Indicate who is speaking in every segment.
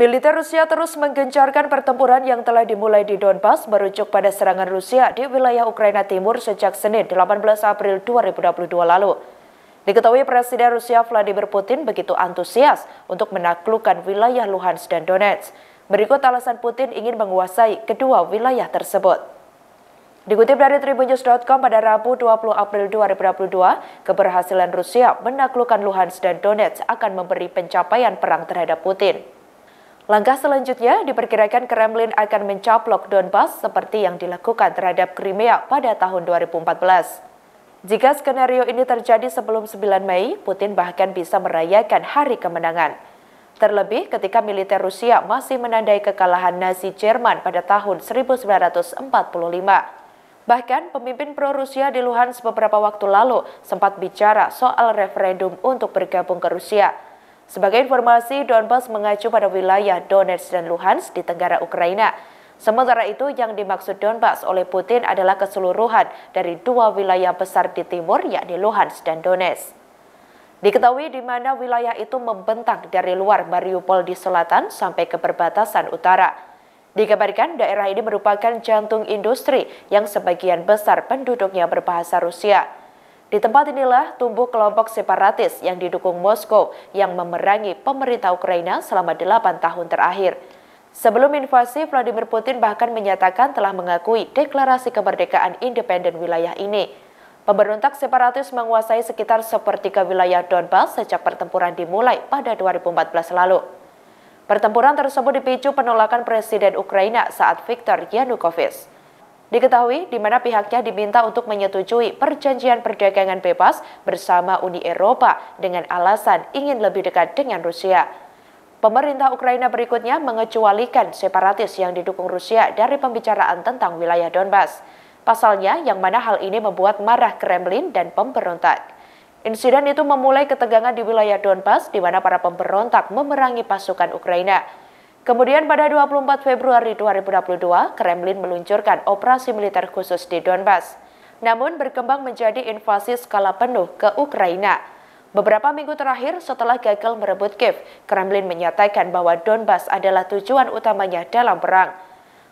Speaker 1: Militer Rusia terus menggencarkan pertempuran yang telah dimulai di Donbas merujuk pada serangan Rusia di wilayah Ukraina Timur sejak Senin 18 April 2022 lalu. Diketahui Presiden Rusia Vladimir Putin begitu antusias untuk menaklukkan wilayah Luhansk dan Donetsk. Berikut alasan Putin ingin menguasai kedua wilayah tersebut. Dikutip dari tribunnews.com pada Rabu 20 April 2022, keberhasilan Rusia menaklukkan Luhansk dan Donetsk akan memberi pencapaian perang terhadap Putin. Langkah selanjutnya diperkirakan Kremlin akan mencaplok Donbas seperti yang dilakukan terhadap Crimea pada tahun 2014. Jika skenario ini terjadi sebelum 9 Mei, Putin bahkan bisa merayakan hari kemenangan. Terlebih ketika militer Rusia masih menandai kekalahan Nazi Jerman pada tahun 1945. Bahkan pemimpin pro-Rusia di Luhansk beberapa waktu lalu sempat bicara soal referendum untuk bergabung ke Rusia. Sebagai informasi, Donbas mengacu pada wilayah Donetsk dan Luhansk di tenggara Ukraina. Sementara itu, yang dimaksud Donbas oleh Putin adalah keseluruhan dari dua wilayah besar di timur, yakni Luhansk dan Donetsk. Diketahui di mana wilayah itu membentang dari luar Mariupol di selatan sampai ke perbatasan utara. Dikabarkan daerah ini merupakan jantung industri yang sebagian besar penduduknya berbahasa Rusia. Di tempat inilah tumbuh kelompok separatis yang didukung Moskow yang memerangi pemerintah Ukraina selama delapan tahun terakhir. Sebelum invasi, Vladimir Putin bahkan menyatakan telah mengakui deklarasi kemerdekaan independen wilayah ini. Pemberontak separatis menguasai sekitar sepertiga wilayah Donbas sejak pertempuran dimulai pada 2014 lalu. Pertempuran tersebut dipicu penolakan Presiden Ukraina saat Viktor Yanukovych. Diketahui di mana pihaknya diminta untuk menyetujui perjanjian perdagangan bebas bersama Uni Eropa dengan alasan ingin lebih dekat dengan Rusia. Pemerintah Ukraina berikutnya mengecualikan separatis yang didukung Rusia dari pembicaraan tentang wilayah Donbas. Pasalnya, yang mana hal ini membuat marah Kremlin dan pemberontak. Insiden itu memulai ketegangan di wilayah Donbas di mana para pemberontak memerangi pasukan Ukraina. Kemudian pada 24 Februari 2022, Kremlin meluncurkan operasi militer khusus di Donbas. Namun berkembang menjadi invasi skala penuh ke Ukraina. Beberapa minggu terakhir setelah gagal merebut Kiev, Kremlin menyatakan bahwa Donbas adalah tujuan utamanya dalam perang.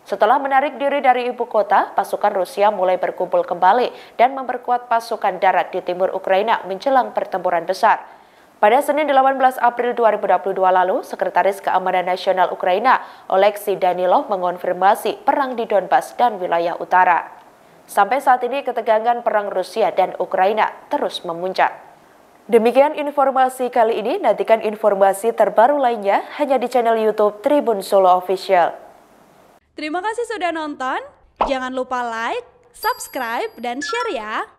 Speaker 1: Setelah menarik diri dari ibu kota, pasukan Rusia mulai berkumpul kembali dan memperkuat pasukan darat di timur Ukraina menjelang pertempuran besar. Pada Senin 18 April 2022 lalu, Sekretaris Keamanan Nasional Ukraina Oleksiy Danilov mengonfirmasi perang di Donbas dan wilayah utara. Sampai saat ini ketegangan perang Rusia dan Ukraina terus memuncak. Demikian informasi kali ini, nantikan informasi terbaru lainnya hanya di channel YouTube Tribun Solo Official. Terima kasih sudah nonton, jangan lupa like, subscribe, dan share ya!